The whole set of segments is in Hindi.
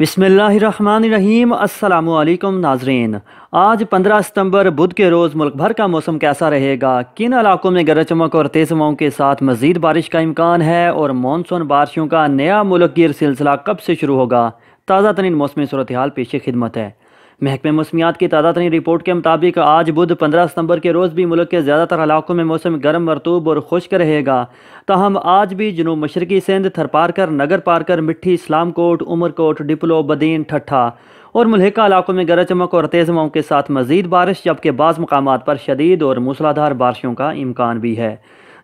बिसमीम अल्लाम नाजरीन आज 15 सितंबर बुध के रोज़ मुल्क भर का मौसम कैसा रहेगा किन इलाकों में गरज चमक और तेज़ हवाओं के साथ मज़ीद बारिश का इम्कान है और मानसून बारिशों का नया मुल्क गिर सिलसिला कब से शुरू होगा ताज़ा तरीन मौसमी सूरत हाल पेश खिदमत है महकमे मौसमियात की ताज़ा तरीन रिपोर्ट के मुताबिक आज बुध पंद्रह सितंबर के रोज़ भी मुल्क के ज़्यादातर इलाकों में मौसम गर्म मरतूब और खुश्क रहेगा तहम आज भी जनूब मशरकी सिंध थरपारकर नगर पारकर मिट्टी इस्लामकोट उमरकोट डिपलो बदीन ठट्ठा और मुलहका इलाकों में गरज चमक और तेज़ हवाओं के साथ मजीद बारिश जबकि बाज़ मकाम पर शदीद और मूसलाधार बारिशों का इम्कान भी है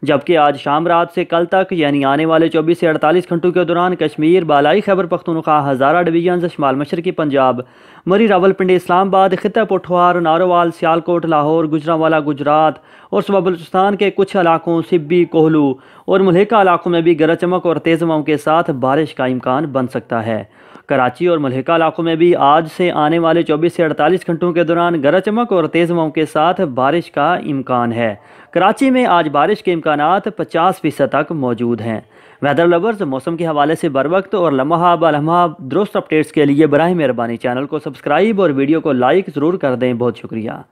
जबकि आज शाम रात से कल तक यानी आने वाले 24 से 48 घंटों के दौरान कश्मीर बालाई खैबर पख्तनख्वा हज़ारा डिवीजन शमाल मशरकी पंजाब मरी रावलपिंडी इस्लामाबाद खिता पठवार नारोवाल सियालकोट लाहौर गुजरावाला गुजरात और सुबह बलुचस्तान के कुछ इलाकों सिब्बी कोहलू और मलहिका इलाकों में भी गरज चमक और तेज़ हवाओं के साथ बारिश का इम्कान बन सकता है कराची और मलहिका इलाकों में भी आज से आने वाले 24 से 48 घंटों के दौरान गरज चमक और तेज़ हवाओं के साथ बारिश का इम्कान है कराची में आज बारिश के इम्कान पचास फीसद तक मौजूद हैं वेदर लवर्स मौसम के हवाले से बर वक्त और लम्हा बलम्हा दुरुस्त अपडेट्स के लिए बरह मेहरबानी चैनल को सब्सक्राइब और वीडियो को लाइक ज़रूर कर दें बहुत शुक्रिया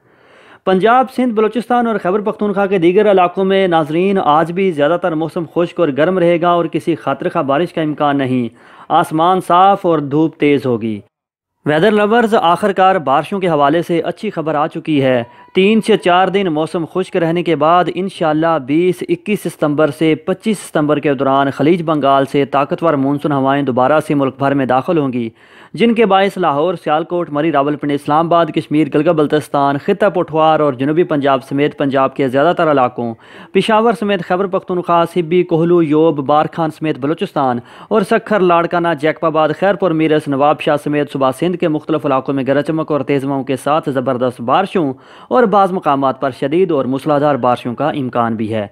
पंजाब सिंध बलोचिस्तान और खैबर पख्तूनखा के दीगर इलाकों में नाजरीन आज भी ज़्यादातर मौसम खुश्क और गर्म रहेगा और किसी खातर खा बारिश का इम्कान नहीं आसमान साफ़ और धूप तेज़ होगी वेदर लवर्स आखिरकार बारिशों के हवाले से अच्छी खबर आ चुकी है तीन से चार दिन मौसम खुश्क रहने के बाद इन बीस इक्कीस सितंबर से पच्चीस सितंबर के दौरान खलीज बंगाल से ताकतवर मानसून हवाएं दोबारा से मुल्क भर में दाखिल होंगी जिनके बायस लाहौर सियालकोट मरी इस्लाम इस्लामाबाद कश्मीर गलगा बल्तस्तान खिता पठवार और जनूबी पंजाब समेत पंजाब के ज़्यादातर इलाकों पिशावर समेत खैबर पख्तनख्वा सिब्बी कोहलू योब बारखान समेत बलोचिस्तान और सखर लाड़काना जैकबाबाद खैरपुर मीरस नवाबशाह समेत सुबह सिंध सिंध के मुख्तलिफ इलाकों में गरज चमक और तेज़ हवाओं के साथ ज़बरदस्त बारिशों और बाज़ मकाम पर शदीद और मूसलाधार बारिशों का इम्कान भी है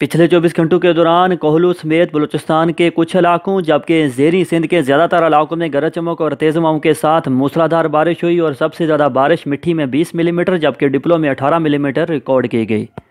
पिछले 24 घंटों के दौरान कोहलू समेत बलूचिस्तान के कुछ इलाकों जबकि जेरी सिंध के ज़्यादातर इलाकों में गरज चमक और तेज़ हवाओं के साथ मूसलाधार बारिश हुई और सबसे ज़्यादा बारिश मिट्टी में 20 मिलीमीटर जबकि डिप्लो में 18 मिलीमीटर रिकॉर्ड की गई